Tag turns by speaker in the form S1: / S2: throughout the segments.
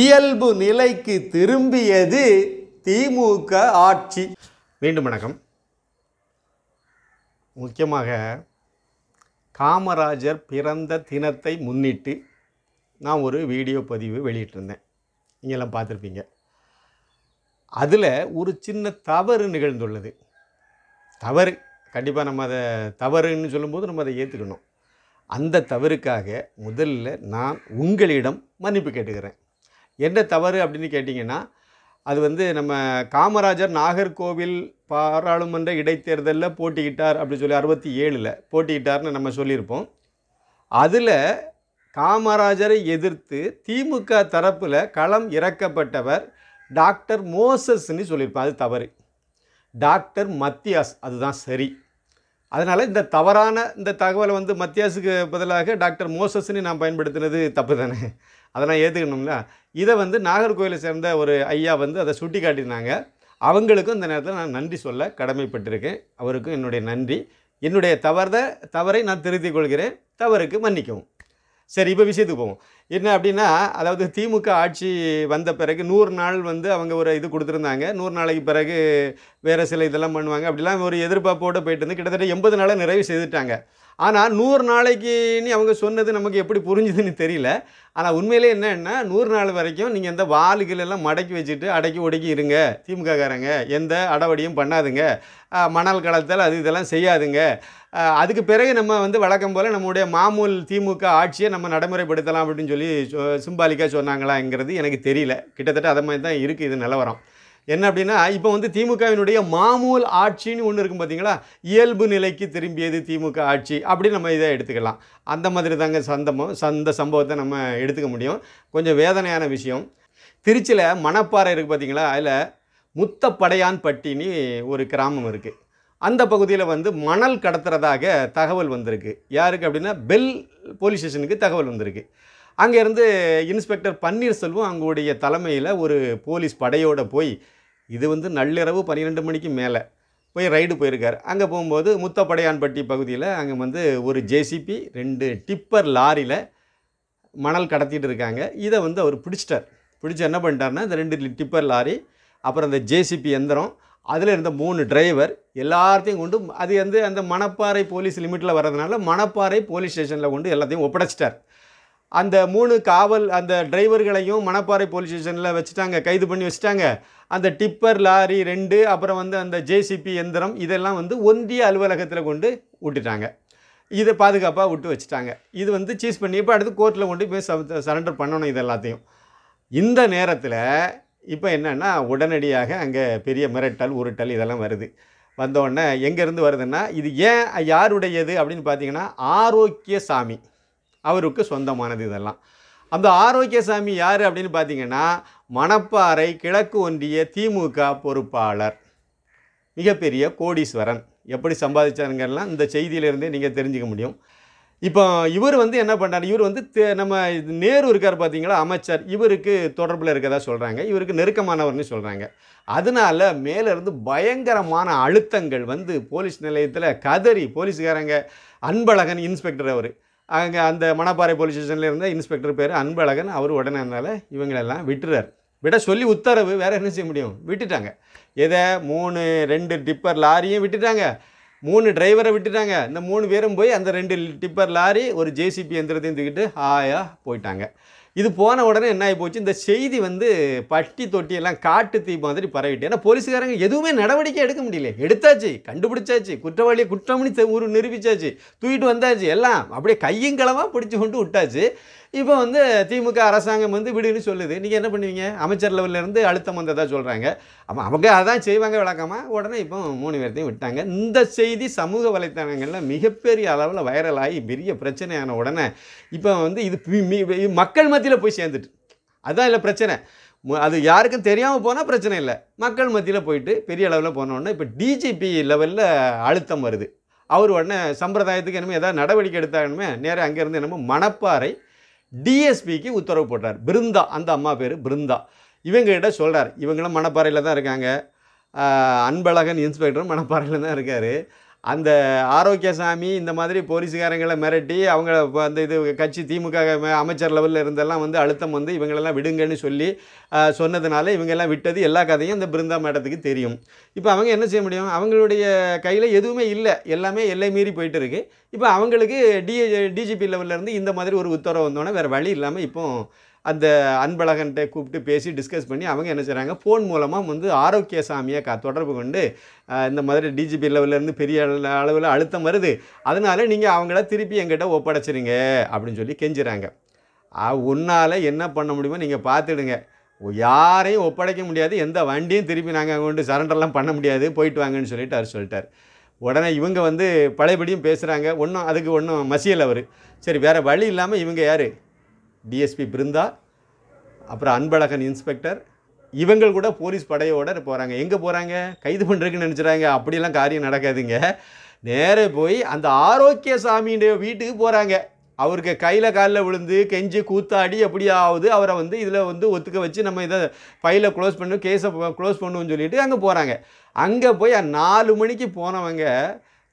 S1: இயல்பு நிலைக்கு திரும்பியது திமுக ஆட்சி மீண்டும் வணக்கம் முக்கியமாக காமராஜர் பிறந்த தினத்தை முன்னிட்டு நான் ஒரு வீடியோ பதிவு வெளியிட்டிருந்தேன் நீங்கள்லாம் பார்த்துருப்பீங்க அதில் ஒரு சின்ன தவறு நிகழ்ந்துள்ளது தவறு கண்டிப்பாக நம்ம அதை தவறுன்னு சொல்லும்போது நம்ம அதை ஏற்றுக்கணும் அந்த தவறுக்காக முதல்ல நான் உங்களிடம் மன்னிப்பு கேட்டுக்கிறேன் என்ன தவறு அப்படின்னு கேட்டிங்கன்னா அது வந்து நம்ம காமராஜர் நாகர்கோவில் பாராளுமன்ற இடைத்தேர்தலில் போட்டிக்கிட்டார் அப்படின்னு சொல்லி அறுபத்தி ஏழில் போட்டிக்கிட்டார்னு நம்ம சொல்லியிருப்போம் அதில் காமராஜரை எதிர்த்து திமுக தரப்பில் களம் இறக்கப்பட்டவர் டாக்டர் மோசஸ்ன்னு சொல்லியிருப்பேன் அது தவறு டாக்டர் மத்தியாஸ் அதுதான் சரி அதனால் இந்த தவறான இந்த தகவலை வந்து மத்தியாஸுக்கு பதிலாக டாக்டர் மோசஸ்ன்னு நான் பயன்படுத்தினது தப்பு தானே அதெல்லாம் ஏற்றுக்கணும்ல இதை வந்து நாகர்கோயிலை சேர்ந்த ஒரு ஐயா வந்து அதை சுட்டி காட்டியிருந்தாங்க அவங்களுக்கும் இந்த நேரத்தில் நான் நன்றி சொல்ல கடமைப்பட்டிருக்கேன் அவருக்கும் என்னுடைய நன்றி என்னுடைய தவறத தவறை நான் திருத்திக் கொள்கிறேன் தவறுக்கு மன்னிக்கவும் சரி இப்போ விஷயத்துக்கு போவோம் என்ன அப்படின்னா அதாவது திமுக ஆட்சி வந்த பிறகு நூறு நாள் வந்து அவங்க ஒரு இது கொடுத்துருந்தாங்க நூறு நாளைக்கு பிறகு வேறு சில இதெல்லாம் பண்ணுவாங்க அப்படிலாம் ஒரு எதிர்பார்ப்போடு போயிட்டு இருந்து கிட்டத்தட்ட எண்பது நாளாக நிறைவு செய்துட்டாங்க ஆனால் நூறு நாளைக்குன்னு அவங்க சொன்னது நமக்கு எப்படி புரிஞ்சுதுன்னு தெரியல ஆனால் உண்மையிலே என்னென்னா நூறு நாள் வரைக்கும் நீங்கள் இந்த வாளுகளெல்லாம் மடக்கி வச்சுட்டு அடக்கி ஒடுக்கி இருங்க காரங்க எந்த அடவடியும் பண்ணாதுங்க மணல் கடத்தல் அது இதெல்லாம் செய்யாதுங்க அதுக்கு பிறகு நம்ம வந்து வழக்கம் போல் நம்முடைய மாமூல் திமுக ஆட்சியை நம்ம நடைமுறைப்படுத்தலாம் அப்படின்னு சொல்லி சிம்பாலிக்காக சொன்னாங்களாங்கிறது எனக்கு தெரியல கிட்டத்தட்ட அதை மாதிரி தான் இருக்குது இது நிலவரம் என்ன அப்படின்னா இப்போ வந்து திமுகவினுடைய மாமூல் ஆட்சின்னு ஒன்று இருக்கும் பார்த்தீங்களா இயல்பு நிலைக்கு திரும்பியது திமுக ஆட்சி அப்படின்னு நம்ம இதை எடுத்துக்கலாம் அந்த மாதிரி தாங்க சந்தமும் சந்த சம்பவத்தை நம்ம எடுத்துக்க முடியும் கொஞ்சம் வேதனையான விஷயம் திருச்சியில் மணப்பாறை இருக்குது பார்த்தீங்களா அதில் முத்தப்படையான் ஒரு கிராமம் இருக்குது அந்த பகுதியில் வந்து மணல் கடத்துறதாக தகவல் வந்திருக்கு யாருக்கு அப்படின்னா பெல் போலீஸ் ஸ்டேஷனுக்கு தகவல் வந்திருக்கு அங்கேருந்து இன்ஸ்பெக்டர் பன்னீர்செல்வம் அவங்களுடைய தலைமையில் ஒரு போலீஸ் படையோடு போய் இது வந்து நள்ளிரவு பன்னிரெண்டு மணிக்கு மேலே போய் ரைடு போயிருக்கார் அங்கே போகும்போது முத்தப்படையான்பட்டி பகுதியில் அங்கே வந்து ஒரு ஜேசிபி ரெண்டு டிப்பர் லாரியில் மணல் கடத்திட்டு இருக்காங்க இதை வந்து அவர் பிடிச்சிட்டார் பிடிச்சி என்ன பண்ணிட்டார்னா இந்த ரெண்டு டிப்பர் லாரி அப்புறம் அந்த ஜேசிபி எந்திரம் அதில் இருந்த மூணு டிரைவர் எல்லாத்தையும் கொண்டு அது வந்து அந்த மணப்பாறை போலீஸ் லிமிட்டில் வர்றதுனால மணப்பாறை போலீஸ் ஸ்டேஷனில் கொண்டு எல்லாத்தையும் ஒப்படைச்சிட்டார் அந்த மூணு காவல் அந்த டிரைவர்களையும் மணப்பாறை போலீஸ் ஸ்டேஷனில் வச்சுட்டாங்க கைது பண்ணி வச்சுட்டாங்க அந்த டிப்பர் லாரி ரெண்டு அப்புறம் வந்து அந்த ஜேசிபி எந்திரம் இதெல்லாம் வந்து ஒன்றிய அலுவலகத்தில் கொண்டு விட்டுட்டாங்க இதை பாதுகாப்பாக விட்டு வச்சுட்டாங்க இது வந்து சீஸ் பண்ணி இப்போ அடுத்து கோர்ட்டில் கொண்டு போய் சரண்டர் பண்ணணும் இது எல்லாத்தையும் இந்த நேரத்தில் இப்போ என்னென்னா உடனடியாக அங்கே பெரிய மிரட்டல் உருட்டல் இதெல்லாம் வருது வந்தோடனே எங்கேருந்து வருதுன்னா இது ஏன் யாருடையது அப்படின்னு பார்த்தீங்கன்னா ஆரோக்கிய சாமி அவருக்கு சொந்தமானது இதெல்லாம் அந்த ஆரோக்கியசாமி யார் அப்படின்னு பார்த்தீங்கன்னா மணப்பாறை கிழக்கு ஒன்றிய திமுக பொறுப்பாளர் மிகப்பெரிய கோடீஸ்வரன் எப்படி சம்பாதிச்சாருங்கலாம் இந்த செய்தியிலேருந்தே நீங்கள் தெரிஞ்சுக்க முடியும் இப்போ இவர் வந்து என்ன பண்ணார் இவர் வந்து நம்ம நேரு இருக்கார் பார்த்தீங்களா அமைச்சர் இவருக்கு தொடர்பில் இருக்கதா சொல்கிறாங்க இவருக்கு நெருக்கமானவர்னு சொல்கிறாங்க அதனால் மேலேருந்து பயங்கரமான அழுத்தங்கள் வந்து போலீஸ் நிலையத்தில் கதறி போலீஸ்காரங்க அன்பழகன் இன்ஸ்பெக்டர் அவர் அங்கே அந்த மணப்பாறை போலீஸ் ஸ்டேஷனில் இருந்த இன்ஸ்பெக்டர் பேர் அன்பழகன் அவர் உடனே அதனால் இவங்களெல்லாம் விட்டுறார் விட சொல்லி உத்தரவு வேறு என்ன செய்ய முடியும் விட்டுட்டாங்க எதை மூணு ரெண்டு டிப்பர் லாரியும் விட்டுட்டாங்க மூணு டிரைவரை விட்டுட்டாங்க இந்த மூணு பேரும் போய் அந்த ரெண்டு டிப்பர் லாரி ஒரு ஜேசிபி எந்திரத்தையும் தூக்கிட்டு ஆயா போயிட்டாங்க இது போன உடனே என்ன ஆகி போச்சு இந்த செய்தி வந்து பட்டி தொட்டியெல்லாம் காட்டு தீ மாதிரி பரவிட்டு ஏன்னா போலீஸ்காரங்க எதுவுமே நடவடிக்கை எடுக்க முடியல எடுத்தாச்சு கண்டுபிடிச்சாச்சு குற்றவாளியை குற்றம்னு ஊர் நிரூபிச்சாச்சு தூக்கிட்டு வந்தாச்சு எல்லாம் அப்படியே கையும் களமாக பிடிச்சி கொண்டு விட்டாச்சு இப்போ வந்து திமுக அரசாங்கம் வந்து விடுன்னு சொல்லுது நீங்கள் என்ன பண்ணுவீங்க அமைச்சர் லெவல்லேருந்து அழுத்தம் வந்ததாக சொல்கிறாங்க ஆமாம் அவங்க அதான் செய்வாங்க விளக்கமாக உடனே இப்போ மூணு பேர்த்தையும் விட்டாங்க இந்த செய்தி சமூக வலைத்தளங்களில் மிகப்பெரிய அளவில் வைரலாகி பெரிய பிரச்சனையான உடனே இப்போ வந்து இது மக்கள் மத்திய மத்தியில் போய் சேர்ந்துட்டு அதுதான் இல்லை பிரச்சனை அது யாருக்கும் தெரியாமல் போனால் பிரச்சனை இல்லை மக்கள் மத்தியில் போயிட்டு பெரிய அளவில் போனோடனே இப்போ டிஜிபி லெவலில் அழுத்தம் வருது அவர் உடனே சம்பிரதாயத்துக்கு என்னமோ எதாவது நடவடிக்கை எடுத்தாலுமே நேராக அங்கேருந்து என்னமோ மணப்பாறை டிஎஸ்பிக்கு உத்தரவு போட்டார் பிருந்தா அந்த அம்மா பேர் பிருந்தா இவங்ககிட்ட சொல்கிறார் இவங்களும் மணப்பாறையில் தான் இருக்காங்க அன்பழகன் இன்ஸ்பெக்டரும் மணப்பாறையில் தான் இருக்கார் அந்த ஆரோக்கியசாமி இந்த மாதிரி போலீஸுக்காரங்களை மிரட்டி அவங்க அந்த இது கட்சி திமுக அமைச்சர் லெவலில் இருந்தெல்லாம் வந்து அழுத்தம் வந்து இவங்களெல்லாம் விடுங்கன்னு சொல்லி சொன்னதுனால இவங்கெல்லாம் விட்டது எல்லா கதையும் இந்த பிருந்தா மேடத்துக்கு தெரியும் இப்போ அவங்க என்ன செய்ய முடியும் அவங்களுடைய கையில் எதுவுமே இல்லை எல்லாமே எல்லை மீறி போயிட்டு இருக்குது இப்போ அவங்களுக்கு டி டிஜிபி லெவலில் இருந்து இந்த மாதிரி ஒரு உத்தரவு வந்தோன்னே வேறு வழி இல்லாமல் இப்போது அந்த அன்பழகன்கிட்ட கூப்பிட்டு பேசி டிஸ்கஸ் பண்ணி அவங்க என்ன செய்கிறாங்க ஃபோன் மூலமாக வந்து ஆரோக்கிய சாமியை தொடர்பு கொண்டு இந்த மாதிரி டிஜிபி லெவலேருந்து பெரிய அளவில் அழுத்தம் வருது அதனால் நீங்கள் அவங்கள திருப்பி எங்கிட்ட ஒப்படைச்சிருங்க அப்படின்னு சொல்லி கெஞ்சுறாங்க உன்னால் என்ன பண்ண முடியுமோ நீங்கள் பார்த்துடுங்க யாரையும் ஒப்படைக்க முடியாது எந்த வண்டியும் திருப்பி நாங்கள் கொண்டு சரண்டர்லாம் பண்ண முடியாது போயிட்டு வாங்கன்னு சொல்லிட்டு அவர் சொல்லிட்டார் உடனே இவங்க வந்து பழையபடியும் பேசுகிறாங்க ஒன்றும் அதுக்கு ஒன்றும் மசியல் அவர் சரி வேறு வழி இல்லாமல் இவங்க யார் டிஎஸ்பி பிருந்தா அப்புறம் அன்பழகன் இன்ஸ்பெக்டர் இவங்கள் கூட போலீஸ் படையோட போகிறாங்க எங்கே போகிறாங்க கைது பண்ணுறதுக்குன்னு நினச்சிட்றாங்க அப்படிலாம் காரியம் நடக்காதுங்க நேரே போய் அந்த ஆரோக்கிய சாமியுடைய வீட்டுக்கு போகிறாங்க அவருக்கு கையில் காலில் விழுந்து கெஞ்சி கூத்தாடி எப்படியாவது அவரை வந்து இதில் வந்து ஒத்துக்க வச்சு நம்ம இதை ஃபைலை க்ளோஸ் பண்ணும் கேஸை க்ளோஸ் பண்ணுவோம்னு சொல்லிட்டு அங்கே போகிறாங்க அங்கே போய் நாலு மணிக்கு போனவங்க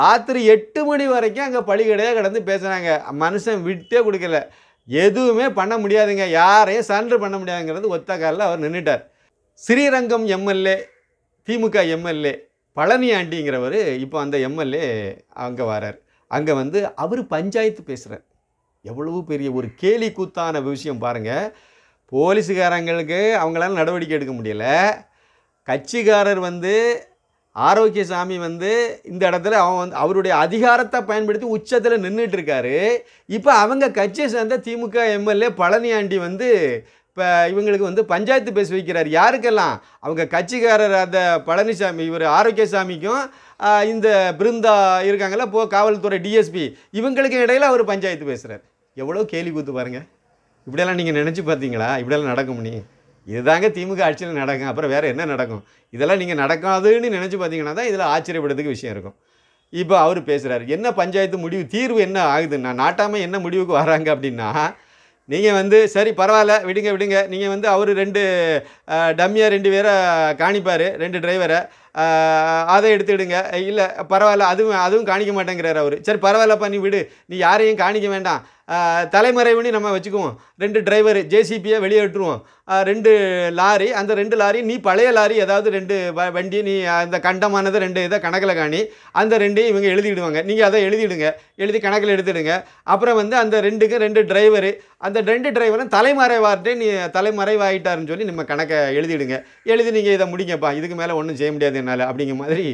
S1: ராத்திரி எட்டு மணி வரைக்கும் அங்கே கிடையாது கிடந்து பேசுகிறாங்க மனுஷன் விட்டே கொடுக்கல எதுவுமே பண்ண முடியாதுங்க யாரையும் சான்று பண்ண முடியாதுங்கிறது ஒத்த காலில் அவர் நின்றுட்டார் ஸ்ரீரங்கம் எம்எல்ஏ திமுக எம்எல்ஏ பழனி ஆண்டிங்கிறவர் இப்போ அந்த எம்எல்ஏ அங்கே வரார் அங்கே வந்து அவர் பஞ்சாயத்து பேசுகிறார் எவ்வளவு பெரிய ஒரு கேலி கூத்தான விஷயம் பாருங்கள் போலீஸுக்காரங்களுக்கு அவங்களால நடவடிக்கை எடுக்க முடியலை கட்சிக்காரர் வந்து ஆரோக்கிய சாமி வந்து இந்த இடத்துல அவன் வந்து அவருடைய அதிகாரத்தை பயன்படுத்தி உச்சத்தில் நின்றுட்டு இருக்காரு இப்போ அவங்க கட்சியை சேர்ந்த திமுக எம்எல்ஏ பழனியாண்டி வந்து இப்போ இவங்களுக்கு வந்து பஞ்சாயத்து பேச வைக்கிறார் யாருக்கெல்லாம் அவங்க கட்சிக்காரர் அந்த பழனிசாமி இவர் ஆரோக்கியசாமிக்கும் இந்த பிருந்தா இருக்காங்களா போ காவல்துறை டிஎஸ்பி இவங்களுக்கு இடையில் அவர் பஞ்சாயத்து பேசுகிறார் எவ்வளோ கேள்வி கூத்து பாருங்கள் இப்படியெல்லாம் நீங்கள் நினச்சி பார்த்தீங்களா இப்படியெல்லாம் நடக்கும் நீ இதுதாங்க திமுக ஆட்சியில் நடக்கும் அப்புறம் வேறு என்ன நடக்கும் இதெல்லாம் நீங்கள் நடக்காதுன்னு நினச்சி பார்த்தீங்கன்னா தான் இதில் ஆச்சரியப்படுறதுக்கு விஷயம் இருக்கும் இப்போ அவர் பேசுகிறார் என்ன பஞ்சாயத்து முடிவு தீர்வு என்ன ஆகுதுன்னா நாட்டாமல் என்ன முடிவுக்கு வராங்க அப்படின்னா நீங்கள் வந்து சரி பரவாயில்ல விடுங்க விடுங்க நீங்கள் வந்து அவர் ரெண்டு டம்மியாக ரெண்டு பேரை காணிப்பார் ரெண்டு டிரைவரை அதை எடுத்துடுங்க இல்லை பரவாயில்ல அதுவும் அதுவும் காணிக்க மாட்டேங்கிறார் அவர் சரி பரவாயில்லப்பா நீ விடு நீ யாரையும் காணிக்க வேண்டாம் தலைமறைவுன்னு நம்ம வச்சுக்குவோம் ரெண்டு டிரைவர் ஜேசிபியை வெளியேற்றுவோம் ரெண்டு லாரி அந்த ரெண்டு லாரி நீ பழைய லாரி ஏதாவது ரெண்டு வண்டி நீ அந்த கண்டமானது ரெண்டு இதை கணக்கில் காணி அந்த ரெண்டையும் இவங்க எழுதிடுவாங்க நீங்கள் அதை எழுதிடுங்க எழுதி கணக்கில் எடுத்துடுங்க அப்புறம் வந்து அந்த ரெண்டுக்கு ரெண்டு டிரைவரு அந்த ரெண்டு டிரைவரும் தலைமறைவார்ட்டே நீ தலைமறைவாயிட்டாருன்னு சொல்லி நம்ம கணக்கை எழுதிடுங்க எழுதி நீங்கள் இதை முடிங்கப்பா இதுக்கு மேலே ஒன்றும் செய்ய முடியாது என்னால் அப்படிங்கிற மாதிரி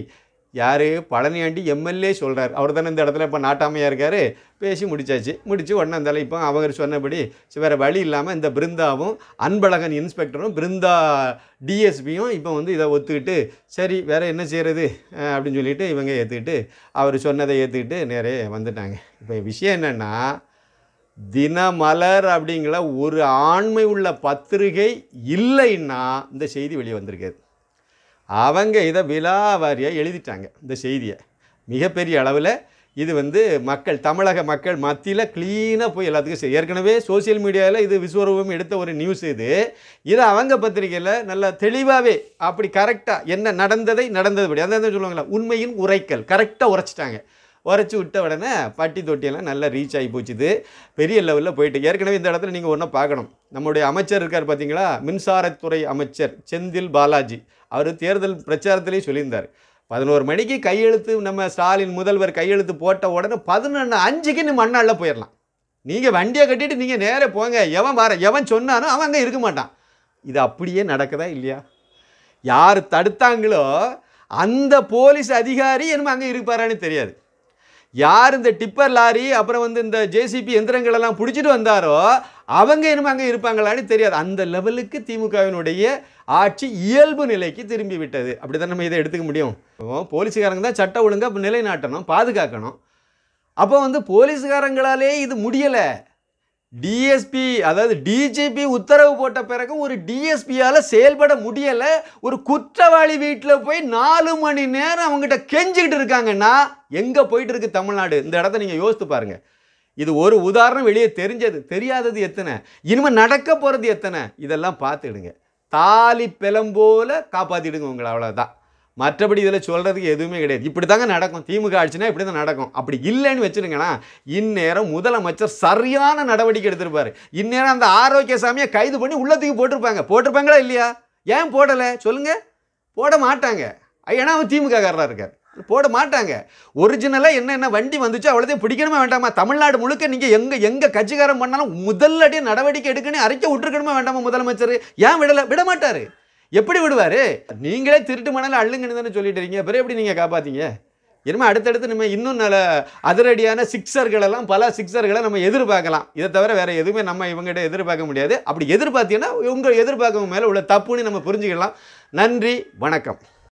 S1: யார் பழனியாண்டி எம்எல்ஏ சொல்கிறார் அவர் தானே இந்த இடத்துல இப்போ நாட்டாமையாக இருக்கார் பேசி முடித்தாச்சு முடித்து உடனே இருந்தாலும் இப்போ அவங்க சொன்னபடி வேறு வழி இல்லாமல் இந்த பிருந்தாவும் அன்பழகன் இன்ஸ்பெக்டரும் பிருந்தா டிஎஸ்பியும் இப்போ வந்து இதை ஒத்துக்கிட்டு சரி வேறு என்ன செய்கிறது அப்படின்னு சொல்லிட்டு இவங்க ஏற்றுக்கிட்டு அவர் சொன்னதை ஏற்றுக்கிட்டு நிறைய வந்துட்டாங்க இப்போ விஷயம் என்னென்னா தினமலர் அப்படிங்கிற ஒரு ஆண்மை உள்ள பத்திரிகை இல்லைன்னா இந்த செய்தி வெளியே வந்திருக்காது அவங்க இதை விலாவாரியாக எழுதிட்டாங்க இந்த செய்தியை மிகப்பெரிய அளவில் இது வந்து மக்கள் தமிழக மக்கள் மத்தியில் க்ளீனாக போய் எல்லாத்துக்கும் செய்யும் ஏற்கனவே சோசியல் மீடியாவில் இது விஸ்வரூபம் எடுத்த ஒரு நியூஸ் இது இதை அவங்க பத்திரிகையில் நல்லா தெளிவாகவே அப்படி கரெக்டாக என்ன நடந்ததை நடந்ததுபடி அந்த சொல்லுவாங்களா உண்மையின் உரைக்கல் கரெக்டாக உரைச்சிட்டாங்க உரைச்சி விட்ட உடனே பட்டி தொட்டியெல்லாம் நல்லா ரீச் ஆகி போச்சுது பெரிய லெவலில் போயிட்டு ஏற்கனவே இந்த இடத்துல நீங்கள் ஒன்றும் பார்க்கணும் நம்முடைய அமைச்சர் இருக்கார் பார்த்தீங்களா மின்சாரத்துறை அமைச்சர் செந்தில் பாலாஜி அவர் தேர்தல் பிரச்சாரத்திலேயே சொல்லியிருந்தார் பதினோரு மணிக்கு கையெழுத்து நம்ம ஸ்டாலின் முதல்வர் கையெழுத்து போட்ட உடனே பதினொன்று அஞ்சுக்கு நீ மண்ணாளில் போயிடலாம் நீங்கள் வண்டியை கட்டிட்டு நீங்கள் நேராக போங்க எவன் வர எவன் சொன்னானோ அவன் அங்கே இருக்க மாட்டான் இது அப்படியே நடக்குதா இல்லையா யார் தடுத்தாங்களோ அந்த போலீஸ் அதிகாரி என்னமோ அங்கே இருப்பாரான்னு தெரியாது யார் இந்த டிப்பர் லாரி அப்புறம் வந்து இந்த ஜேசிபி எந்திரங்களெல்லாம் பிடிச்சிட்டு வந்தாரோ அவங்க என்னமோ அங்கே இருப்பாங்களான்னு தெரியாது அந்த லெவலுக்கு திமுகவினுடைய ஆட்சி இயல்பு நிலைக்கு திரும்பி விட்டது அப்படி தான் நம்ம இதை எடுத்துக்க முடியும் போலீஸுக்காரங்க தான் சட்ட ஒழுங்காக நிலைநாட்டணும் பாதுகாக்கணும் அப்போ வந்து போலீஸுக்காரங்களாலே இது முடியலை டிஎஸ்பி அதாவது டிஜிபி உத்தரவு போட்ட பிறகு ஒரு டிஎஸ்பியால் செயல்பட முடியலை ஒரு குற்றவாளி வீட்டில் போய் நாலு மணி நேரம் அவங்ககிட்ட கெஞ்சிக்கிட்டு இருக்காங்கன்னா எங்கே போயிட்டு இருக்கு தமிழ்நாடு இந்த இடத்த நீங்கள் யோசித்து பாருங்கள் இது ஒரு உதாரணம் வெளியே தெரிஞ்சது தெரியாதது எத்தனை இனிமேல் நடக்க போகிறது எத்தனை இதெல்லாம் பார்த்துடுங்க தாலி பிலம் போல காப்பாற்றிடுங்க உங்களை அவ்வளோதான் மற்றபடி இதில் சொல்கிறதுக்கு எதுவுமே கிடையாது இப்படி தாங்க நடக்கும் திமுக ஆட்சினா இப்படி தான் நடக்கும் அப்படி இல்லைன்னு வச்சுருங்கன்னா இந்நேரம் முதலமைச்சர் சரியான நடவடிக்கை எடுத்திருப்பார் இந்நேரம் அந்த ஆரோக்கிய சாமியை கைது பண்ணி உள்ளத்துக்கு போட்டிருப்பாங்க போட்டிருப்பாங்களா இல்லையா ஏன் போடலை சொல்லுங்கள் போட மாட்டாங்க ஏன்னா அவன் காரராக இருக்கார் போட மாட்டாங்க ஒரிஜினலாக என்ன என்ன வண்டி வந்துச்சு அவ்வளோதையும் பிடிக்கணுமா வேண்டாமா தமிழ்நாடு முழுக்க நீங்கள் எங்கே எங்கே கட்சிக்காரம் பண்ணாலும் முதல்லடியே நடவடிக்கை எடுக்கணும் அறிக்கை விட்டுருக்கணுமா வேண்டாமா முதலமைச்சர் ஏன் விடலை விட மாட்டார் எப்படி விடுவார் நீங்களே திருட்டு மணல் அள்ளுங்கன்னு தானே சொல்லிட்டு அப்புறம் எப்படி நீங்கள் காப்பாத்தீங்க என்னமோ அடுத்தடுத்து நம்ம இன்னும் நல்ல அதிரடியான சிக்ஸர்களெல்லாம் பல சிக்ஸர்களை நம்ம எதிர்பார்க்கலாம் இதை தவிர வேறு எதுவுமே நம்ம இவங்ககிட்ட எதிர்பார்க்க முடியாது அப்படி எதிர்பார்த்தீங்கன்னா உங்கள் எதிர்பார்க்கவும் மேலே உள்ள தப்புன்னு நம்ம புரிஞ்சுக்கலாம் நன்றி வணக்கம்